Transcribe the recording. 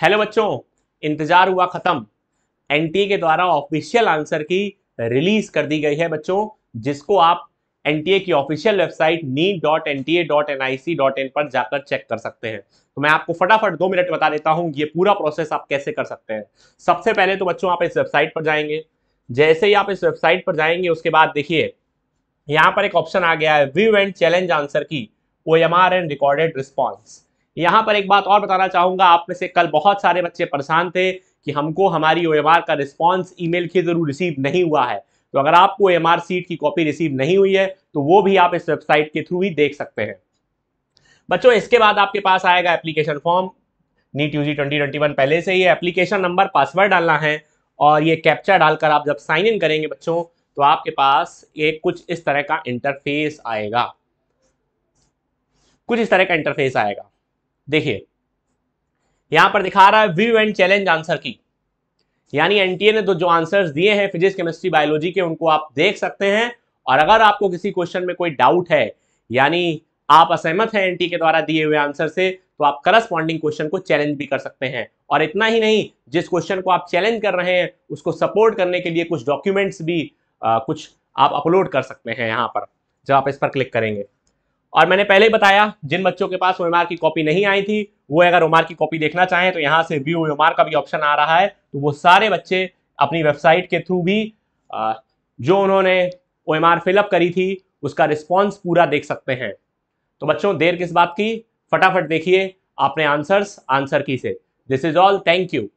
hello बच्चों इंतजार हुआ खत्म एनटीए के द्वारा ऑफिशियल आंसर की रिलीज कर दी गई है बच्चों जिसको आप एनटीए की official website NEET dot N T A dot N I C dot in पर जाकर चेक कर सकते हैं तो मैं आपको फटाफट दो मिनट बता देता हूं ये पूरा प्रोसेस आप कैसे कर सकते हैं सबसे पहले तो बच्चों आप इस वेबसाइट पर जाएंगे जैसे ही आप इस वेबसाइट पर जाएंगे उसके बाद देखिए यहाँ पर एक ऑप्शन आ गया है view and challenge answer key O M R and recorded response यहाँ पर एक बात और बताना चाहूंगा आप में से कल बहुत सारे बच्चे परेशान थे कि हमको हमारी ओ का रिस्पॉन्स ईमेल के जरूर रिसीव नहीं हुआ है तो अगर आपको एम सीट की कॉपी रिसीव नहीं हुई है तो वो भी आप इस वेबसाइट के थ्रू ही देख सकते हैं बच्चों इसके बाद आपके पास आएगा application form NEET UG twenty twenty one पहले से ही एप्लीकेशन नंबर पासवर्ड डालना है और ये कैप्चर डालकर आप जब साइन इन करेंगे बच्चों तो आपके पास एक कुछ इस तरह का इंटरफेस आएगा कुछ इस तरह का इंटरफेस आएगा देखिए यहां पर दिखा रहा है व्यू एंड चैलेंज आंसर की यानी एनटीए ने तो जो आंसर्स दिए हैं फिजिक्स केमिस्ट्री बायोलॉजी के उनको आप देख सकते हैं और अगर आपको किसी क्वेश्चन में कोई डाउट है यानी आप असहमत हैं एनटीए के द्वारा दिए हुए आंसर से तो आप करस्पॉन्डिंग क्वेश्चन को चैलेंज भी कर सकते हैं और इतना ही नहीं जिस क्वेश्चन को आप चैलेंज कर रहे हैं उसको सपोर्ट करने के लिए कुछ डॉक्यूमेंट्स भी आ, कुछ आप अपलोड कर सकते हैं यहाँ पर जब आप इस पर क्लिक करेंगे और मैंने पहले ही बताया जिन बच्चों के पास ओएमआर की कॉपी नहीं आई थी वो अगर ओएमआर की कॉपी देखना चाहें तो यहाँ से व्यू ओएमआर का भी ऑप्शन आ रहा है तो वो सारे बच्चे अपनी वेबसाइट के थ्रू भी जो उन्होंने ओ एम फिलअप करी थी उसका रिस्पॉन्स पूरा देख सकते हैं तो बच्चों देर किस बात की फटाफट देखिए आपने आंसर्स आंसर की से this is all thank you